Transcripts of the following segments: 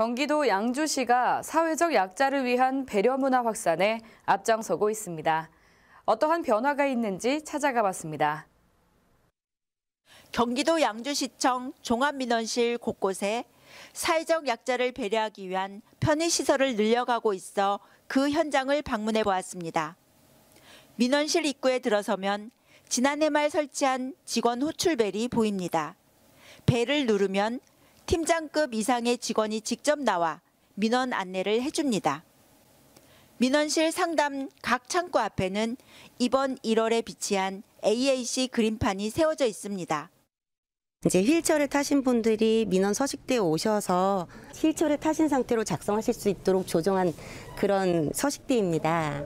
경기도 양주시가 사회적 약자를 위한 배려 문화 확산에 앞장서고 있습니다. 어떠한 변화가 있는지 찾아가 봤습니다. 경기도 양주시청 종합민원실 곳곳에 사회적 약자를 배려하기 위한 편의시설을 늘려가고 있어 그 현장을 방문해 보았습니다. 민원실 입구에 들어서면 지난해 말 설치한 직원 호출벨이 보입니다. 벨을 누르면 팀장급 이상의 직원이 직접 나와 민원 안내를 해줍니다. 민원실 상담 각 창구 앞에는 이번 1월에 비치한 AAC 그림판이 세워져 있습니다. 이제 휠체어를 타신 분들이 민원 서식대에 오셔서 휠체어를 타신 상태로 작성하실 수 있도록 조정한 그런 서식대입니다.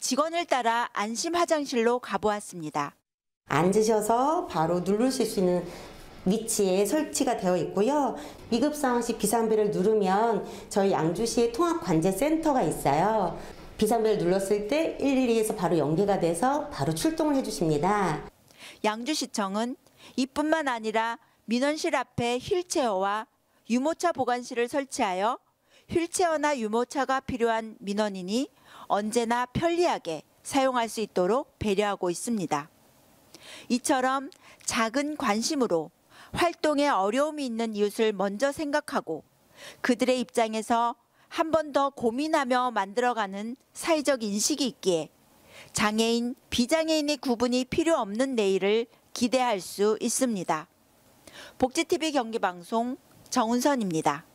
직원을 따라 안심 화장실로 가보았습니다. 앉으셔서 바로 누르실 수 있는 위치에 설치가 되어 있고요. 위급 상황 시 비상벨을 누르면 저희 양주시에 통합관제센터가 있어요. 비상벨을 눌렀을 때 112에서 바로 연계가 돼서 바로 출동을 해주십니다. 양주시청은 이뿐만 아니라 민원실 앞에 휠체어와 유모차 보관실을 설치하여 휠체어나 유모차가 필요한 민원인이 언제나 편리하게 사용할 수 있도록 배려하고 있습니다. 이처럼 작은 관심으로 활동에 어려움이 있는 이웃을 먼저 생각하고 그들의 입장에서 한 번 더 고민하며 만들어가는 사회적 인식이 있기에 장애인, 비장애인의 구분이 필요 없는 내일을 기대할 수 있습니다. 복지TV 경기방송 정은선입니다.